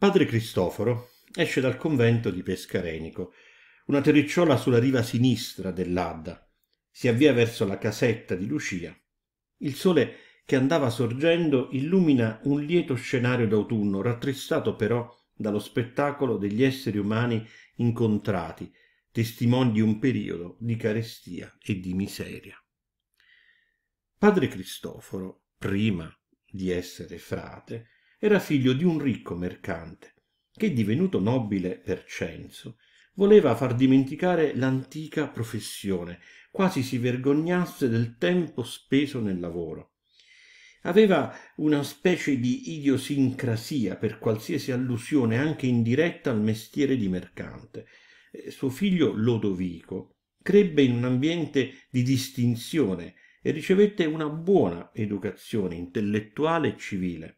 Padre Cristoforo esce dal convento di Pescarenico, una terricciola sulla riva sinistra dell'Adda. Si avvia verso la casetta di Lucia. Il sole che andava sorgendo illumina un lieto scenario d'autunno, rattristato però dallo spettacolo degli esseri umani incontrati, testimoni di un periodo di carestia e di miseria. Padre Cristoforo, prima di essere frate, era figlio di un ricco mercante che divenuto nobile per censo voleva far dimenticare l'antica professione quasi si vergognasse del tempo speso nel lavoro aveva una specie di idiosincrasia per qualsiasi allusione anche indiretta al mestiere di mercante eh, suo figlio Lodovico crebbe in un ambiente di distinzione e ricevette una buona educazione intellettuale e civile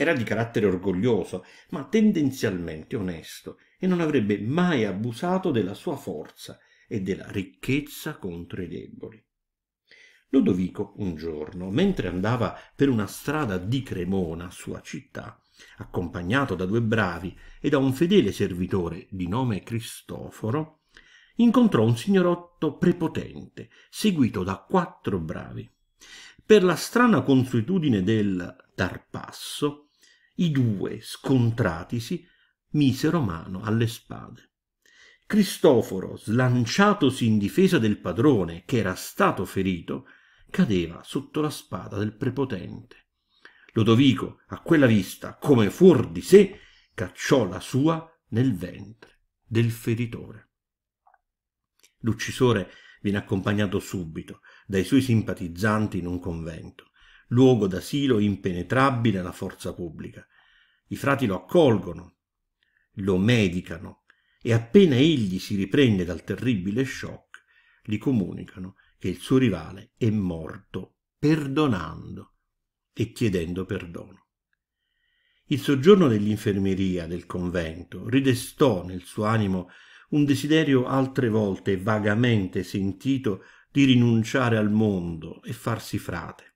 era di carattere orgoglioso, ma tendenzialmente onesto, e non avrebbe mai abusato della sua forza e della ricchezza contro i deboli. Lodovico un giorno, mentre andava per una strada di Cremona, sua città, accompagnato da due bravi e da un fedele servitore di nome Cristoforo, incontrò un signorotto prepotente, seguito da quattro bravi. Per la strana consuetudine del dar passo, i due scontratisi misero mano alle spade cristoforo slanciatosi in difesa del padrone che era stato ferito cadeva sotto la spada del prepotente lodovico a quella vista come fuor di sé cacciò la sua nel ventre del feritore l'uccisore viene accompagnato subito dai suoi simpatizzanti in un convento luogo d'asilo impenetrabile alla forza pubblica. I frati lo accolgono, lo medicano e appena egli si riprende dal terribile shock, gli comunicano che il suo rivale è morto, perdonando e chiedendo perdono. Il soggiorno nell'infermeria del convento ridestò nel suo animo un desiderio altre volte vagamente sentito di rinunciare al mondo e farsi frate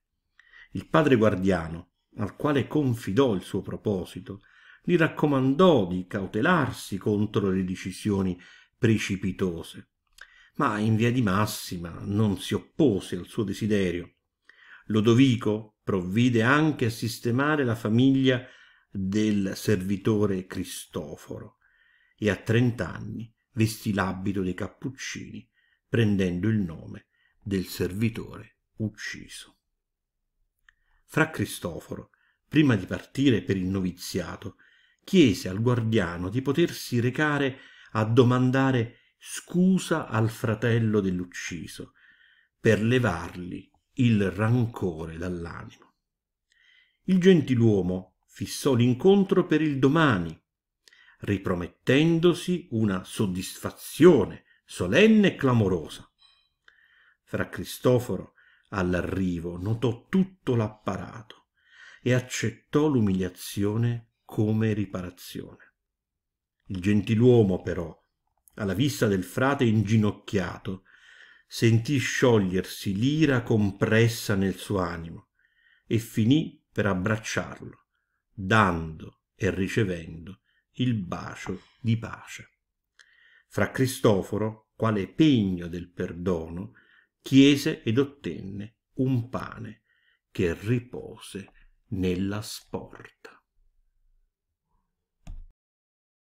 il padre guardiano al quale confidò il suo proposito gli raccomandò di cautelarsi contro le decisioni precipitose ma in via di massima non si oppose al suo desiderio lodovico provvide anche a sistemare la famiglia del servitore cristoforo e a trent'anni vestì l'abito dei cappuccini prendendo il nome del servitore ucciso fra cristoforo prima di partire per il noviziato chiese al guardiano di potersi recare a domandare scusa al fratello dell'ucciso per levargli il rancore dall'animo il gentiluomo fissò l'incontro per il domani ripromettendosi una soddisfazione solenne e clamorosa fra cristoforo all'arrivo notò tutto l'apparato e accettò l'umiliazione come riparazione il gentiluomo però alla vista del frate inginocchiato sentì sciogliersi l'ira compressa nel suo animo e finì per abbracciarlo dando e ricevendo il bacio di pace fra cristoforo quale pegno del perdono chiese ed ottenne un pane che ripose nella sporta